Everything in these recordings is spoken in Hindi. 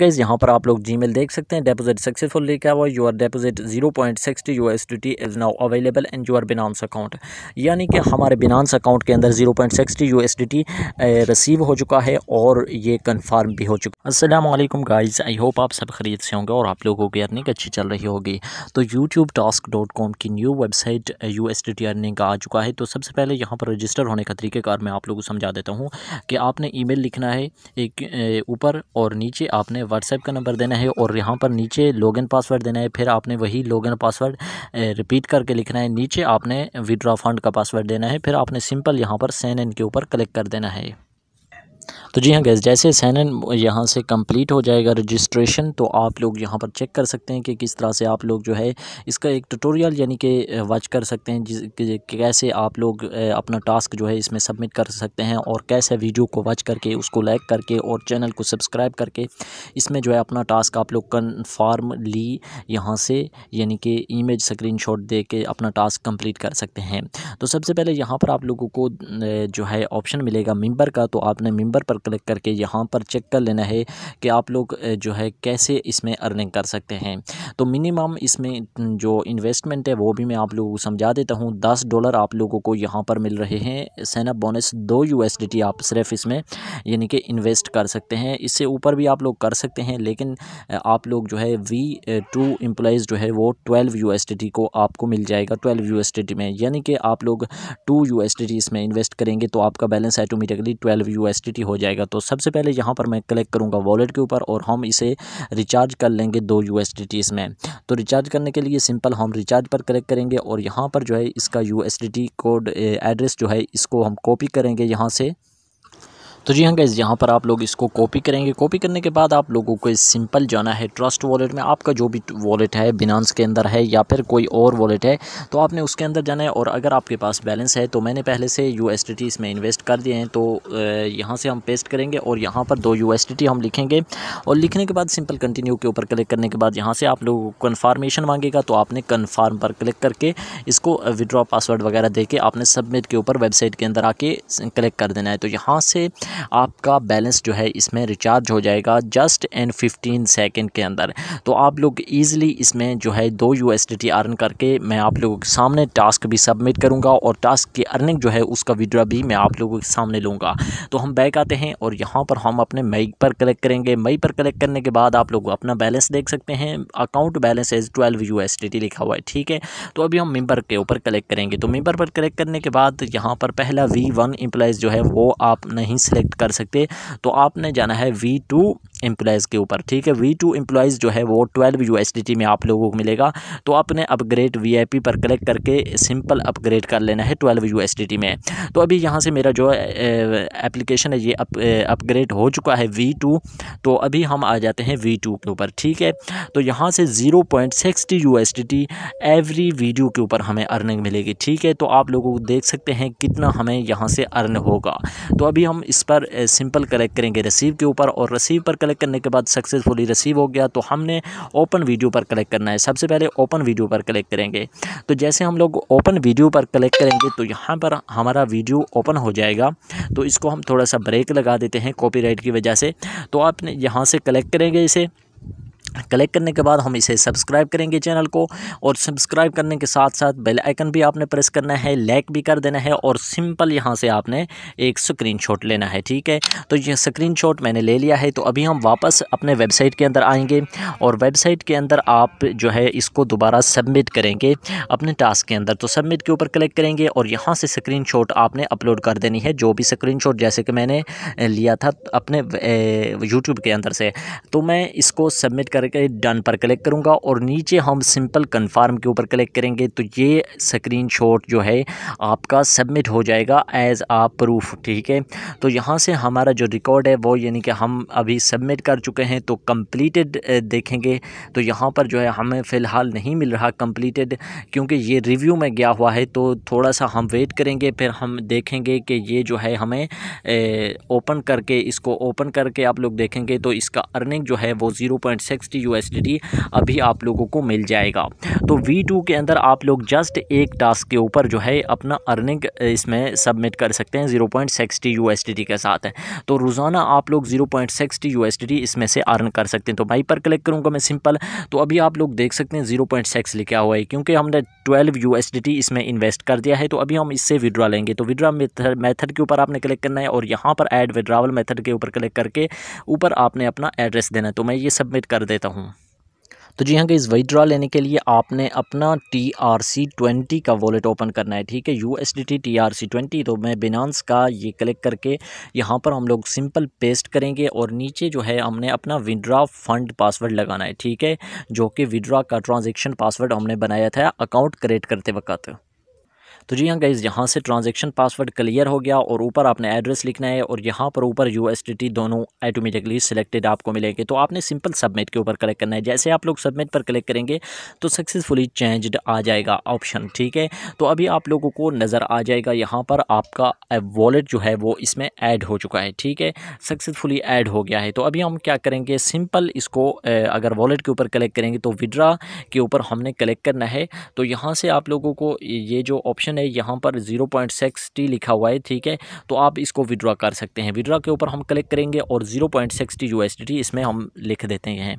गाइज यहाँ पर आप लोग जीमेल देख सकते हैं डेपोजिट सक्सेसफुल लिखा हुआ your deposit zero point sixty U S T is now available in your Binance account यानी कि हमारे बिनानस अकाउंट के अंदर zero point sixty U S टी रिसीव हो चुका है और ये कन्फर्म भी हो चुका अस्सलाम वालेकुम गाइज आई होप आप सब खरीद से होंगे और आप लोगों की अर्निंग अच्छी चल रही होगी तो यूट्यूब टास्क डॉट कॉम की new website U S T earning का आ चुका है तो सबसे पहले यहाँ पर रजिस्टर होने का तरीक़ेकार मैं आप लोगों को समझा देता हूँ कि आपने ई मेल लिखना है एक ऊपर और नीचे आपने व्हाट्सएप का नंबर देना है और यहाँ पर नीचे लॉगिन पासवर्ड देना है फिर आपने वही लॉगिन पासवर्ड रिपीट करके लिखना है नीचे आपने विड्रा फंड का पासवर्ड देना है फिर आपने सिंपल यहाँ पर सैन इन के ऊपर क्लिक कर देना है तो जी हाँ गैस जैसे सैनन यहाँ से कंप्लीट हो जाएगा रजिस्ट्रेशन तो आप लोग यहाँ पर चेक कर सकते हैं कि किस तरह से आप लोग जो है इसका एक ट्यूटोरियल यानी कि वॉच कर सकते हैं जिस कैसे आप लोग अपना टास्क जो है इसमें सबमिट कर सकते हैं और कैसे वीडियो को वॉच करके उसको लाइक करके और चैनल को सब्सक्राइब करके इसमें जो है अपना टास्क आप लोग कन्फार्म ली यहाँ से यानी कि इमेज शॉट दे के अपना टास्क कम्प्लीट कर सकते हैं तो सबसे पहले यहाँ पर आप लोगों को जो है ऑप्शन मिलेगा मेम्बर का तो आपने मेम्बर नंबर पर क्लिक करके यहाँ पर चेक कर लेना है कि आप लोग जो है कैसे इसमें अर्निंग कर सकते हैं तो मिनिमम इसमें जो इन्वेस्टमेंट है वो भी मैं आप लोगों को समझा देता हूँ दस डॉलर आप लोगों को यहाँ पर मिल रहे हैं सैनअप बोनस दो यू आप सिर्फ इसमें यानी कि इन्वेस्ट कर सकते हैं इससे ऊपर भी आप लोग कर सकते हैं लेकिन आप लोग जो है वी टू एम्प्लॉज़ जो है वो ट्वेल्व यू को आपको मिल जाएगा ट्वेल्व यू में यानी कि आप लोग टू यू इसमें इन्वेस्ट करेंगे तो आपका बैलेंस ऐटोमेटिकली ट्वेल्व यू हो जाएगा तो सबसे पहले यहाँ पर मैं क्लिक करूँगा वॉलेट के ऊपर और हम इसे रिचार्ज कर लेंगे दो यू इसमें तो रिचार्ज करने के लिए सिंपल हम रिचार्ज पर क्लिक करेंगे और यहाँ पर जो है इसका यू कोड एड्रेस जो है इसको हम कॉपी करेंगे यहाँ से तो जी हाँ गैस यहाँ पर आप लोग इसको कॉपी करेंगे कॉपी करने के बाद आप लोगों को सिंपल जाना है ट्रस्ट वॉलेट में आपका जो भी वॉलेट है बिनांस के अंदर है या फिर कोई और वॉलेट है तो आपने उसके अंदर जाना है और अगर आपके पास बैलेंस है तो मैंने पहले से यू इसमें इन्वेस्ट कर दिए हैं तो यहाँ से हम पेस्ट करेंगे और यहाँ पर दो यू हम लिखेंगे और लिखने के बाद सिंपल कंटिन्यू के ऊपर क्लिक करने के बाद यहाँ से आप लोग कन्फर्मेशन मांगेगा तो आपने कन्फर्म पर क्लिक करके इसको विड्रॉ पासवर्ड वगैरह दे के आपने सबमिट के ऊपर वेबसाइट के अंदर आके क्लिक कर देना है तो यहाँ से आपका बैलेंस जो है इसमें रिचार्ज हो जाएगा जस्ट एंड फिफ्टीन सेकेंड के अंदर तो आप लोग ईज़िली इसमें जो है दो यू एस अर्न करके मैं आप लोगों के सामने टास्क भी सबमिट करूँगा और टास्क की अर्निंग जो है उसका विड्रा भी मैं आप लोगों के सामने लूँगा तो हम बैक आते हैं और यहाँ पर हम अपने मई पर कलेक्ट करेंगे मई पर कलेक्ट करने के बाद आप लोग अपना बैलेंस देख सकते हैं account balance as twelve U लिखा हुआ है ठीक है तो अभी हम मेम्बर के ऊपर कलेक्ट करेंगे तो मेम्बर पर कलेक्ट करने के बाद यहाँ पर पहला वी वन जो है वो आप नहीं सिलेक्ट सेलेक्ट कर सकते तो आपने जाना है वी टू एम्प्लॉयज़ के ऊपर ठीक है वी टू एम्प्लॉयज़ जो है वो ट्वेल्व यू में आप लोगों को मिलेगा तो आपने अपग्रेड वी पर क्लिक करके सिंपल अपग्रेड कर लेना है ट्वेल्व यू में तो अभी यहाँ से मेरा जो एप्लीकेशन है ये अपग्रेड हो चुका है वी टू तो अभी हम आ जाते हैं वी टू के ऊपर ठीक है तो यहाँ से zero point sixty U every video के ऊपर हमें अर्निंग मिलेगी ठीक है तो आप लोगों को देख सकते हैं कितना हमें यहाँ से अर्न होगा तो अभी हम इस पर सिंपल कलेक्ट करेंगे रसीव के ऊपर और रसीव पर कलेक्ट क्लिक करने के बाद सक्सेसफुली रिसीव हो गया तो हमने ओपन वीडियो पर क्लिक करना है सबसे पहले ओपन वीडियो पर क्लिक करेंगे तो जैसे हम लोग ओपन वीडियो पर क्लिक करेंगे तो यहाँ पर हमारा वीडियो ओपन हो जाएगा तो इसको हम थोड़ा सा ब्रेक लगा देते हैं कॉपी की वजह से तो आप यहाँ से कलेक्ट करेंगे इसे क्लिक करने के बाद हम इसे सब्सक्राइब करेंगे चैनल को और सब्सक्राइब करने के साथ साथ बेल आइकन भी आपने प्रेस करना है लाइक भी कर देना है और सिंपल यहाँ से आपने एक स्क्रीनशॉट लेना है ठीक है तो ये स्क्रीनशॉट मैंने ले लिया है तो अभी हम वापस अपने वेबसाइट के अंदर आएंगे और वेबसाइट के अंदर आप जो है इसको दोबारा सबमिट करेंगे अपने टास्क के अंदर तो सबमिट के ऊपर क्लिक करेंगे और यहाँ से स्क्रीन आपने अपलोड कर देनी है जो भी स्क्रीन जैसे कि मैंने लिया था अपने यूट्यूब के अंदर से तो मैं इसको सबमिट कर करके डन पर क्लिक करूँगा और नीचे हम सिंपल कन्फर्म के ऊपर क्लिक करेंगे तो ये शॉट जो है आपका सबमिट हो जाएगा एज़ आ प्रूफ ठीक है तो यहाँ से हमारा जो रिकॉर्ड है वो यानी कि हम अभी सबमिट कर चुके हैं तो कम्प्लीटेड देखेंगे तो यहाँ पर जो है हमें फ़िलहाल नहीं मिल रहा कम्प्लीटेड क्योंकि ये रिव्यू में गया हुआ है तो थोड़ा सा हम वेट करेंगे फिर हम देखेंगे कि ये जो है हमें ओपन करके इसको ओपन करके आप लोग देखेंगे तो इसका अर्निंग जो है वो zero point six sixty U अभी आप लोगों को मिल जाएगा तो वी टू के अंदर आप लोग जस्ट एक टास्क के ऊपर जो है अपना अर्निंग इसमें सबमिट कर सकते हैं ज़ीरो पॉइंट सिक्सटी यू के साथ है तो रोज़ाना आप लोग ज़ीरो पॉइंट सिक्सटी यू इसमें से अर्न कर सकते हैं तो भाई पर क्लिक करूँगा मैं सिंपल तो अभी आप लोग देख सकते हैं ज़ीरो पॉइंट सिक्स लिखा हुआ है क्योंकि हमने ट्वेल्व यू इसमें इन्वेस्ट कर दिया है तो अभी हम इससे विड्रा लेंगे तो विड्रा मेथड के ऊपर आपने क्लिक करना है और यहाँ पर एड विड्रावल मेथड के ऊपर क्लिक करके ऊपर आपने अपना एड्रेस देना है तो मैं ये सबमिट कर देता देता हूँ तो जी हाँ कि इस लेने के लिए आपने अपना टी आर सी ट्वेंटी का वॉलेट ओपन करना है ठीक है U S D T T R C twenty तो मैं बिनांस का ये क्लिक करके यहाँ पर हम लोग सिंपल पेस्ट करेंगे और नीचे जो है हमने अपना विदड्रा फंड पासवर्ड लगाना है ठीक है जो कि विदड्रा का ट्रांजेक्शन पासवर्ड हमने बनाया था अकाउंट क्रिएट करते वक्त तो जी हाँ गाइज़ यहाँ से ट्रांजेक्शन पासवर्ड क्लियर हो गया और ऊपर आपने एड्रेस लिखना है और यहाँ पर ऊपर यू दोनों ऑटोमेटिकली सिलेक्टेड आपको मिलेंगे तो आपने सिंपल सबमिट के ऊपर क्लिक करना है जैसे आप लोग सबमिट पर क्लिक करेंगे तो सक्सेसफुली चेंज्ड आ जाएगा ऑप्शन ठीक है तो अभी आप लोगों को नज़र आ जाएगा यहाँ पर आपका वॉलेट जो है वो इसमें ऐड हो चुका है ठीक है सक्सेसफुली ऐड हो गया है तो अभी हम क्या करेंगे सिंपल इसको अगर वॉलेट के ऊपर कलेक्ट करेंगे तो विड्रा के ऊपर हमने कलेक्ट करना है तो यहाँ से आप लोगों को ये जो ऑप्शन ऑप्शन है यहाँ पर जीरो पॉइंट सिक्स टी लिखा हुआ है ठीक है तो आप इसको विड्रॉ कर सकते हैं विड्रॉ के ऊपर हम क्लिक करेंगे और zero point six T T इसमें हम लिख देते हैं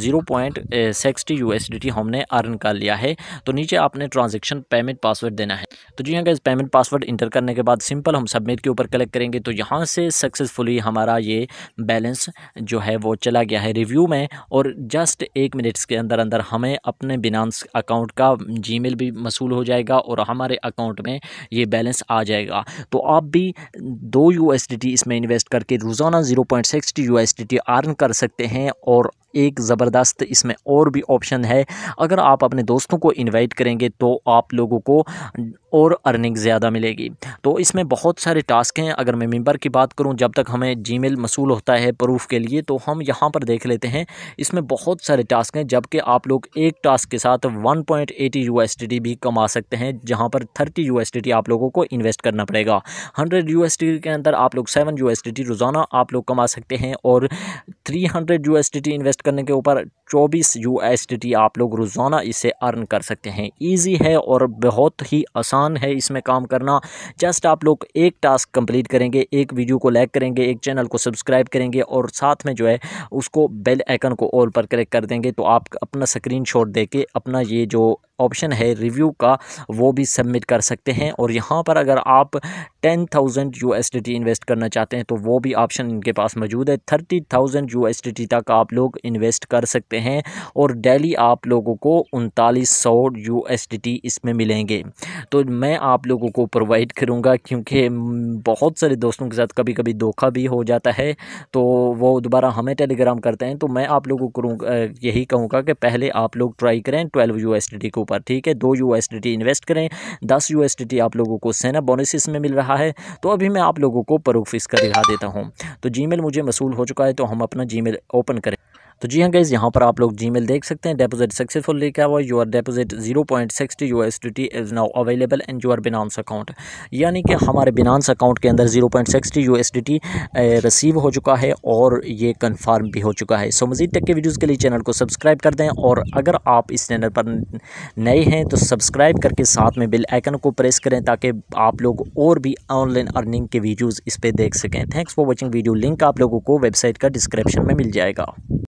zero point six T T हमने अर्न कर लिया है तो नीचे आपने ट्रांजेक्शन पेमेंट पासवर्ड देना है तो जी हाँ इस पेमेंट पासवर्ड इंटर करने के बाद सिंपल हम सबमिट के ऊपर क्लिक करेंगे तो यहाँ से सक्सेसफुली हमारा ये बैलेंस जो है वो चला गया है रिव्यू में और जस्ट एक मिनट्स के अंदर अंदर हमें अपने बिनांस अकाउंट का जीमेल भी मसूल हो जाएगा और हमारे अकाउंट में ये बैलेंस आ जाएगा तो आप भी दो यू इसमें इन्वेस्ट करके रोज़ाना zero point sixty U earn कर सकते हैं और एक ज़बरदस्त इसमें और भी ऑप्शन है अगर आप अपने दोस्तों को इनवाइट करेंगे तो आप लोगों को और अर्निंग ज़्यादा मिलेगी तो इसमें बहुत सारे टास्क हैं अगर मैं मेंबर की बात करूं जब तक हमें जीमेल मसूल होता है प्रूफ के लिए तो हम यहां पर देख लेते हैं इसमें बहुत सारे टास्क हैं जबकि आप लोग एक टास्क के साथ वन पॉइंट भी कमा सकते हैं जहाँ पर थर्टी यू आप लोगों को इन्वेस्ट करना पड़ेगा हंड्रेड यू के अंदर आप लोग सेवन यू रोज़ाना आप लोग कमा सकते हैं और थ्री हंड्रेड यू इन्वेस्ट करने के ऊपर चौबीस यू आप लोग रोज़ाना इसे अर्न कर सकते हैं ईजी है और बहुत ही आसान है इसमें काम करना जस्ट आप लोग एक टास्क कंप्लीट करेंगे एक वीडियो को लाइक करेंगे एक चैनल को सब्सक्राइब करेंगे और साथ में जो है उसको बेल आइकन को ऑल पर क्लिक कर देंगे तो आप अपना स्क्रीन शॉट दे के अपना ये जो ऑप्शन है रिव्यू का वो भी सबमिट कर सकते हैं और यहाँ पर अगर आप टेन थाउजेंड यू इन्वेस्ट करना चाहते हैं तो वो भी ऑप्शन इनके पास मौजूद है थर्टी थाउजेंड यू तक आप लोग इन्वेस्ट कर सकते हैं हैं और डेली आप लोगों को उनतालीस सौ यू इसमें मिलेंगे तो मैं आप लोगों को प्रोवाइड करूँगा क्योंकि बहुत सारे दोस्तों के साथ कभी कभी धोखा भी हो जाता है तो वो दोबारा हमें टेलीग्राम करते हैं तो मैं आप लोगों को यही कहूँगा कि पहले आप लोग ट्राई करें ट्वेल्व यू के ऊपर ठीक है दो यू इन्वेस्ट करें दस यू आप लोगों को सेना बोनस इसमें मिल रहा है तो अभी मैं आप लोगों को प्रूफ इसका दिखा देता हूँ तो जी मुझे मसूल हो चुका है तो हम अपना जी ओपन करें तो जी हाँ गाइज़ यहाँ पर आप लोग जी देख सकते हैं डेपोजिट सक्सेसफुल आया हुआ your deposit zero point sixty U S T is now available in your Binance account यानी कि हमारे बिनानस अकाउंट के अंदर zero point sixty you S D T receive हो चुका है और ये कन्फर्म भी हो चुका है सो मज़ीद तक के वीडियोज़ के लिए चैनल को सब्सक्राइब कर दें और अगर आप इस चैनल पर नए हैं तो सब्सक्राइब करके साथ में बिल आइकन को प्रेस करें ताकि आप लोग और भी ऑनलाइन अर्निंग के वीडियोज़ इस पर देख सकें thanks for watching video link आप लोगों को वेबसाइट का डिस्क्रिप्शन में मिल जाएगा